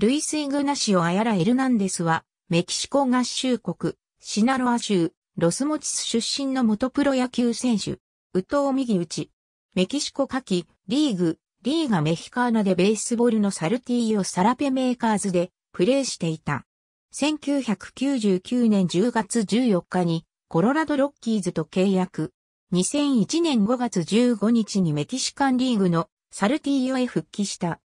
ルイス・イグナシオ・アヤラ・エルナンデスは、メキシコ合衆国、シナロア州、ロスモチス出身の元プロ野球選手、ウトウ右打ち。メキシコ夏季、リーグ、リーガメヒカーナでベースボールのサルティーヨ・サラペメーカーズでプレーしていた。1999年10月14日にコロラドロッキーズと契約。2001年5月15日にメキシカンリーグのサルティーヨへ復帰した。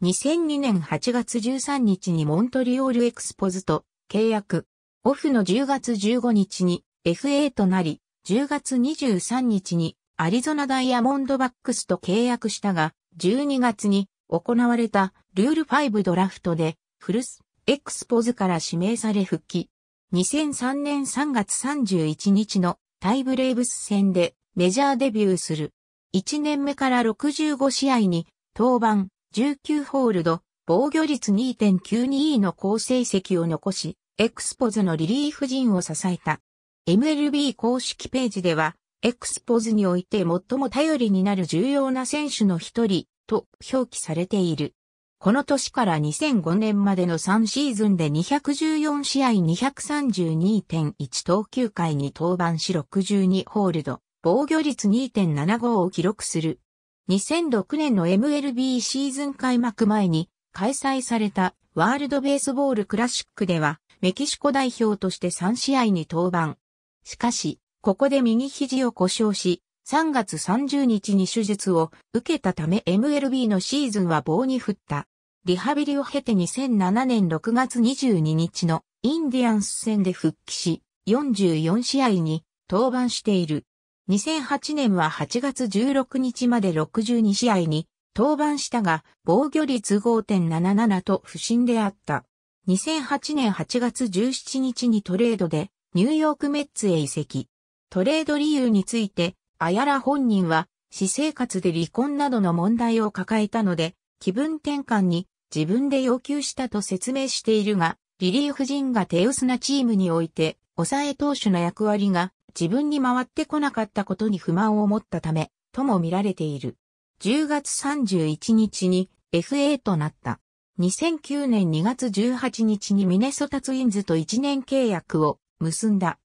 2002年8月13日にモントリオールエクスポズと契約。オフの10月15日に FA となり、10月23日にアリゾナダイヤモンドバックスと契約したが、12月に行われたルール5ドラフトでフルスエクスポズから指名され復帰。2003年3月31日のタイブレイブス戦でメジャーデビューする。1年目から65試合に登板、19ホールド、防御率2.92の好成績を残し、エクスポズのリリーフ陣を支えた。MLB 公式ページでは、エクスポズにおいて最も頼りになる重要な選手の一人と表記されている。この年から2005年までの3シーズンで214試合232.1投球回に登板し62ホールド、防御率2.75を記録する。2006年の MLB シーズン開幕前に開催されたワールドベースボールクラシックではメキシコ代表として3試合に登板。しかし、ここで右肘を故障し、3月30日に手術を受けたため MLB のシーズンは棒に振った。リハビリを経て2007年6月22日のインディアンス戦で復帰し、44試合に登板している。2008年は8月16日まで62試合に登板したが、防御率5.77と不振であった。2008年8月17日にトレードでニューヨークメッツへ移籍。トレード理由について、あやら本人は、私生活で離婚などの問題を抱えたので、気分転換に自分で要求したと説明しているが、リリーフ陣が手薄なチームにおいて、抑え投手の役割が自分に回ってこなかったことに不満を持ったため、とも見られている。10月31日に FA となった。2009年2月18日にミネソタツインズと1年契約を結んだ。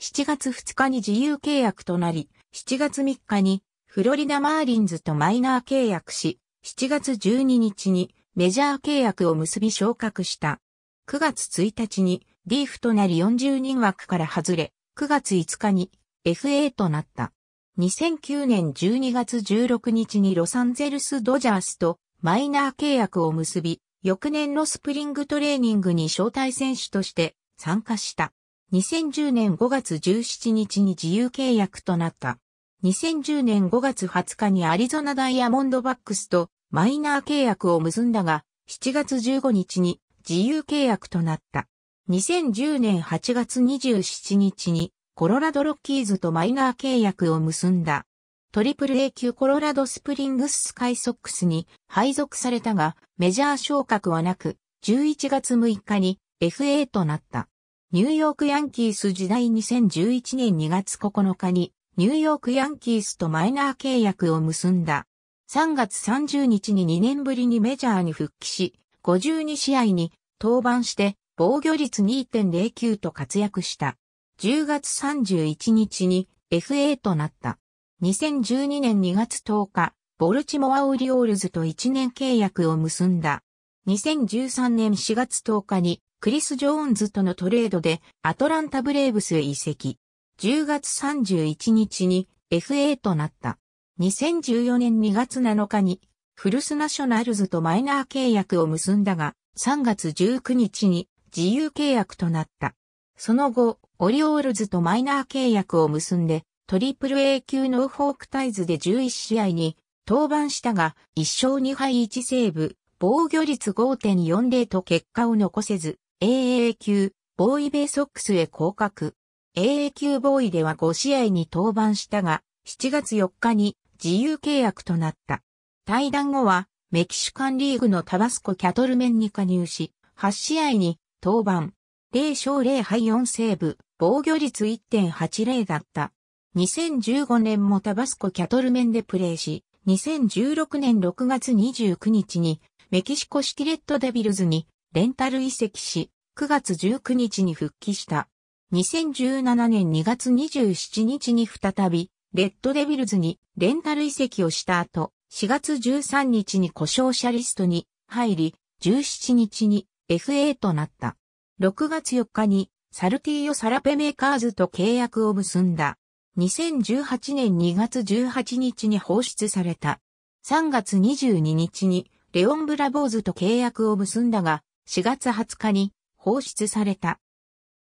7月2日に自由契約となり、7月3日にフロリダマーリンズとマイナー契約し、7月12日にメジャー契約を結び昇格した。9月1日にリーフとなり40人枠から外れ、9月5日に FA となった。2009年12月16日にロサンゼルスドジャースとマイナー契約を結び、翌年のスプリングトレーニングに招待選手として参加した。2010年5月17日に自由契約となった。2010年5月20日にアリゾナダイヤモンドバックスとマイナー契約を結んだが、7月15日に自由契約となった。2010年8月27日にコロラドロッキーズとマイナー契約を結んだ。トリプル A 級コロラドスプリングススカイソックスに配属されたがメジャー昇格はなく11月6日に FA となった。ニューヨークヤンキース時代2011年2月9日にニューヨークヤンキースとマイナー契約を結んだ。3月30日に2年ぶりにメジャーに復帰し、52試合に登板して防御率2.09と活躍した。10月31日に FA となった。2012年2月10日、ボルチモアオリオールズと1年契約を結んだ。2013年4月10日にクリス・ジョーンズとのトレードでアトランタ・ブレーブスへ移籍。10月31日に FA となった。2014年2月7日にフルスナショナルズとマイナー契約を結んだが、3月19日に自由契約となった。その後、オリオールズとマイナー契約を結んで、トリプル A 級ノーフォークタイズで11試合に登板したが、1勝2敗1セーブ、防御率5.40と結果を残せず、AA 級、ボーイベイソックスへ降格。AA 級ボーイでは5試合に登板したが、7月4日に自由契約となった。対談後は、メキシカンリーグのタバスコキャトルメンに加入し、8試合に登板。0勝0敗4セーブ、防御率1.80だった。2015年もタバスコキャトルメンでプレーし、2016年6月29日にメキシコシティレッドデビルズにレンタル移籍し、9月19日に復帰した。2017年2月27日に再び、レッドデビルズにレンタル移籍をした後、4月13日に故障者リストに入り、17日に FA となった。6月4日にサルティーヨサラペメーカーズと契約を結んだ。2018年2月18日に放出された。3月22日にレオン・ブラボーズと契約を結んだが、4月20日に放出された。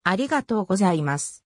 ありがとうございます。